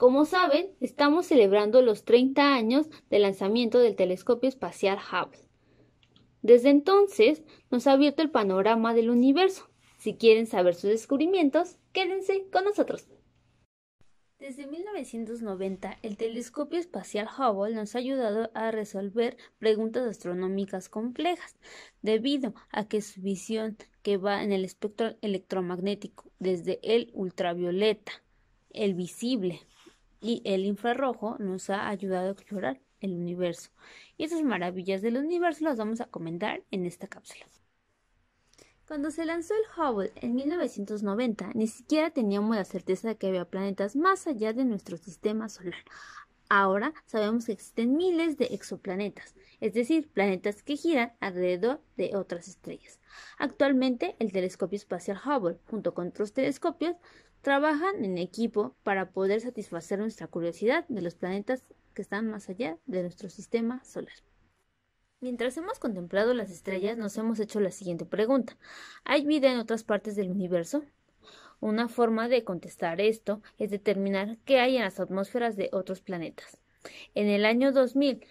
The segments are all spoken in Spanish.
Como saben, estamos celebrando los 30 años del lanzamiento del telescopio espacial Hubble. Desde entonces nos ha abierto el panorama del universo. Si quieren saber sus descubrimientos, quédense con nosotros. Desde 1990, el telescopio espacial Hubble nos ha ayudado a resolver preguntas astronómicas complejas, debido a que su visión, que va en el espectro electromagnético, desde el ultravioleta, el visible, y el infrarrojo nos ha ayudado a explorar el universo. Y esas maravillas del universo las vamos a comentar en esta cápsula. Cuando se lanzó el Hubble en 1990, ni siquiera teníamos la certeza de que había planetas más allá de nuestro sistema solar, Ahora sabemos que existen miles de exoplanetas, es decir, planetas que giran alrededor de otras estrellas. Actualmente, el telescopio espacial Hubble, junto con otros telescopios, trabajan en equipo para poder satisfacer nuestra curiosidad de los planetas que están más allá de nuestro sistema solar. Mientras hemos contemplado las estrellas, nos hemos hecho la siguiente pregunta. ¿Hay vida en otras partes del universo? Una forma de contestar esto es determinar qué hay en las atmósferas de otros planetas. En el año 2000,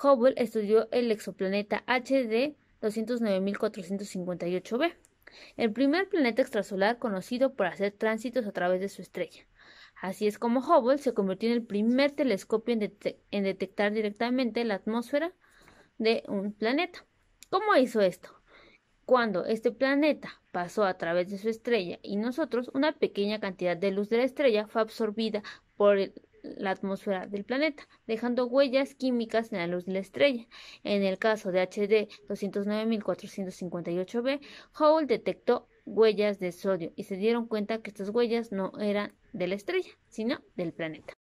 Hubble estudió el exoplaneta HD 209.458b, el primer planeta extrasolar conocido por hacer tránsitos a través de su estrella. Así es como Hubble se convirtió en el primer telescopio en, detectar directamente la atmósfera de un planeta. ¿Cómo hizo esto? Cuando este planeta pasó a través de su estrella y nosotros, una pequeña cantidad de luz de la estrella fue absorbida por la atmósfera del planeta, dejando huellas químicas en la luz de la estrella. En el caso de HD 209458b, Howell detectó huellas de sodio y se dieron cuenta que estas huellas no eran de la estrella, sino del planeta.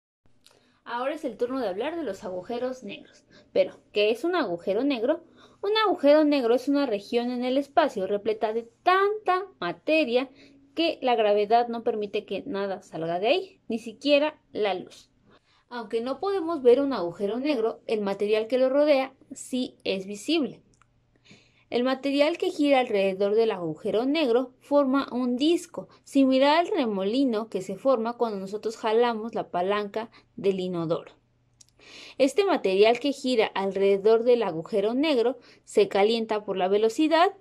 Ahora es el turno de hablar de los agujeros negros. Pero, ¿qué es un agujero negro? Un agujero negro es una región en el espacio repleta de tanta materia que la gravedad no permite que nada salga de ahí, ni siquiera la luz. Aunque no podemos ver un agujero negro, el material que lo rodea sí es visible. El material que gira alrededor del agujero negro forma un disco, similar al remolino que se forma cuando nosotros jalamos la palanca del inodoro. Este material que gira alrededor del agujero negro se calienta por la velocidad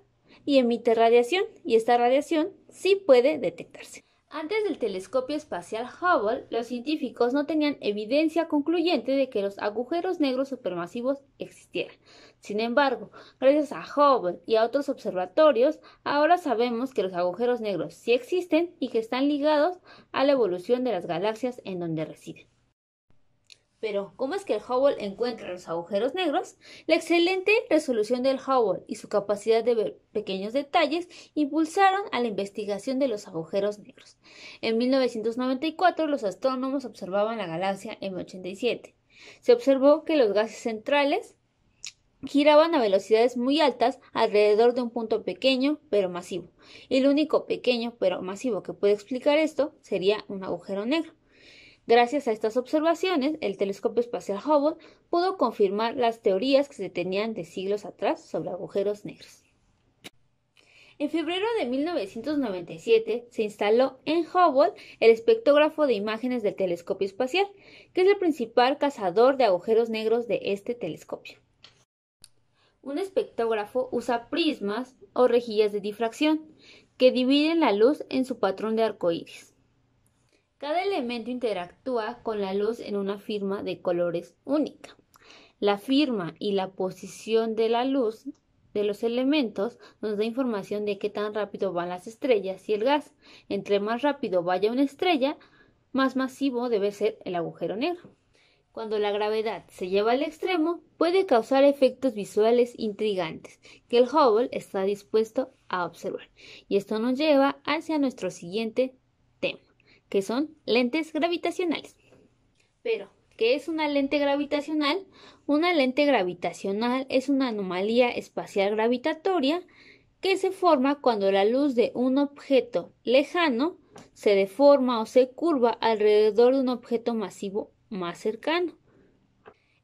y emite radiación, y esta radiación sí puede detectarse. Antes del telescopio espacial Hubble, los científicos no tenían evidencia concluyente de que los agujeros negros supermasivos existieran. Sin embargo, gracias a Hubble y a otros observatorios, ahora sabemos que los agujeros negros sí existen y que están ligados a la evolución de las galaxias en donde residen. Pero, ¿cómo es que el Hubble encuentra los agujeros negros? La excelente resolución del Hubble y su capacidad de ver pequeños detalles impulsaron a la investigación de los agujeros negros. En 1994, los astrónomos observaban la galaxia M87. Se observó que los gases centrales giraban a velocidades muy altas alrededor de un punto pequeño pero masivo. El único pequeño pero masivo que puede explicar esto sería un agujero negro. Gracias a estas observaciones, el telescopio espacial Hubble pudo confirmar las teorías que se tenían de siglos atrás sobre agujeros negros. En febrero de 1997 se instaló en Hubble el espectrógrafo de imágenes del telescopio espacial, que es el principal cazador de agujeros negros de este telescopio. Un espectrógrafo usa prismas o rejillas de difracción que dividen la luz en su patrón de arcoíris. Cada elemento interactúa con la luz en una firma de colores única. La firma y la posición de la luz de los elementos nos da información de qué tan rápido van las estrellas y el gas. Entre más rápido vaya una estrella, más masivo debe ser el agujero negro. Cuando la gravedad se lleva al extremo, puede causar efectos visuales intrigantes que el Hubble está dispuesto a observar. Y esto nos lleva hacia nuestro siguiente que son lentes gravitacionales. Pero, ¿qué es una lente gravitacional? Una lente gravitacional es una anomalía espacial gravitatoria que se forma cuando la luz de un objeto lejano se deforma o se curva alrededor de un objeto masivo más cercano.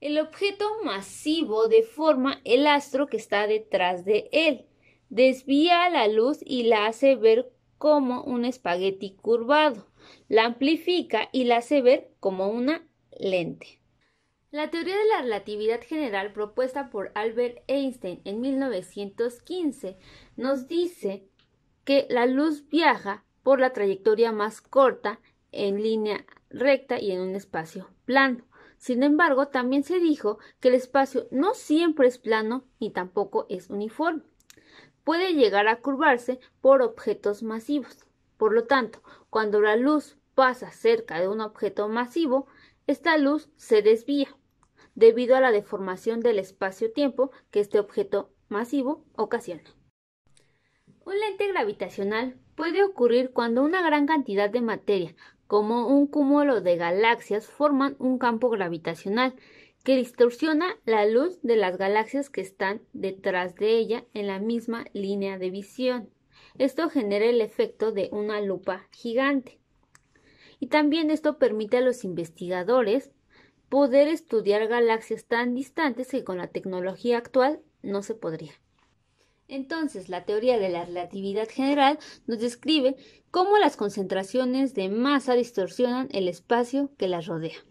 El objeto masivo deforma el astro que está detrás de él, desvía la luz y la hace ver como un espagueti curvado, la amplifica y la hace ver como una lente. La teoría de la relatividad general propuesta por Albert Einstein en 1915 nos dice que la luz viaja por la trayectoria más corta en línea recta y en un espacio plano. Sin embargo, también se dijo que el espacio no siempre es plano ni tampoco es uniforme puede llegar a curvarse por objetos masivos. Por lo tanto, cuando la luz pasa cerca de un objeto masivo, esta luz se desvía debido a la deformación del espacio-tiempo que este objeto masivo ocasiona. Un lente gravitacional puede ocurrir cuando una gran cantidad de materia, como un cúmulo de galaxias, forman un campo gravitacional que distorsiona la luz de las galaxias que están detrás de ella en la misma línea de visión. Esto genera el efecto de una lupa gigante. Y también esto permite a los investigadores poder estudiar galaxias tan distantes que con la tecnología actual no se podría. Entonces, la teoría de la relatividad general nos describe cómo las concentraciones de masa distorsionan el espacio que las rodea.